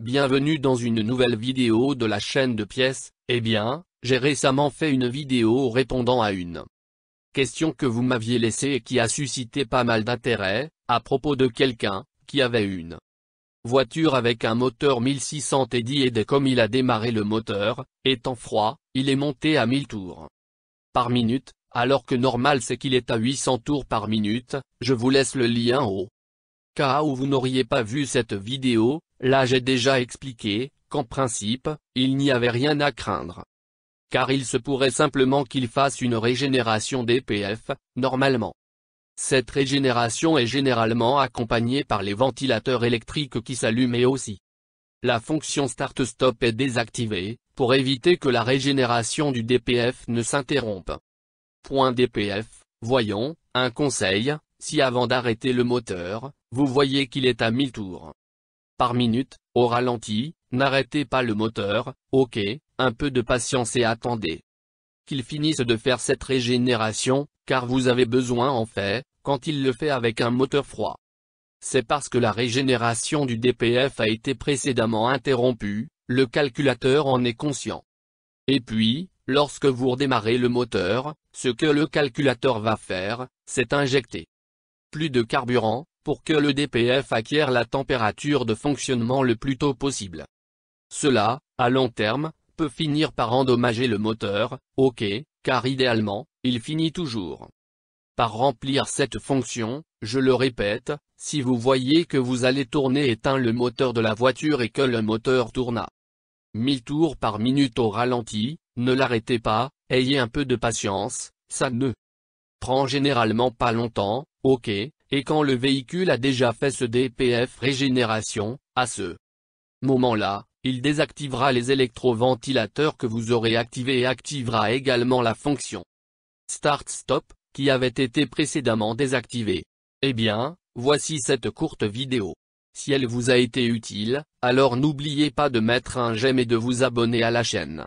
Bienvenue dans une nouvelle vidéo de la chaîne de pièces, eh bien, j'ai récemment fait une vidéo répondant à une question que vous m'aviez laissée et qui a suscité pas mal d'intérêt, à propos de quelqu'un, qui avait une voiture avec un moteur 1600 dit et dès comme il a démarré le moteur, étant froid, il est monté à 1000 tours par minute, alors que normal c'est qu'il est à 800 tours par minute, je vous laisse le lien au cas où vous n'auriez pas vu cette vidéo, Là j'ai déjà expliqué, qu'en principe, il n'y avait rien à craindre. Car il se pourrait simplement qu'il fasse une régénération DPF, normalement. Cette régénération est généralement accompagnée par les ventilateurs électriques qui s'allument et aussi. La fonction Start-Stop est désactivée, pour éviter que la régénération du DPF ne s'interrompe. Point DPF, voyons, un conseil, si avant d'arrêter le moteur, vous voyez qu'il est à 1000 tours, par minute, au ralenti, n'arrêtez pas le moteur, ok, un peu de patience et attendez qu'il finisse de faire cette régénération, car vous avez besoin en fait, quand il le fait avec un moteur froid. C'est parce que la régénération du DPF a été précédemment interrompue, le calculateur en est conscient. Et puis, lorsque vous redémarrez le moteur, ce que le calculateur va faire, c'est injecter plus de carburant, pour que le DPF acquiert la température de fonctionnement le plus tôt possible. Cela, à long terme, peut finir par endommager le moteur, ok, car idéalement, il finit toujours par remplir cette fonction, je le répète, si vous voyez que vous allez tourner éteint le moteur de la voiture et que le moteur tourne à 1000 tours par minute au ralenti, ne l'arrêtez pas, ayez un peu de patience, ça ne prend généralement pas longtemps, ok, et quand le véhicule a déjà fait ce DPF régénération, à ce moment-là, il désactivera les électroventilateurs que vous aurez activés et activera également la fonction Start-Stop, qui avait été précédemment désactivée. Eh bien, voici cette courte vidéo. Si elle vous a été utile, alors n'oubliez pas de mettre un j'aime et de vous abonner à la chaîne.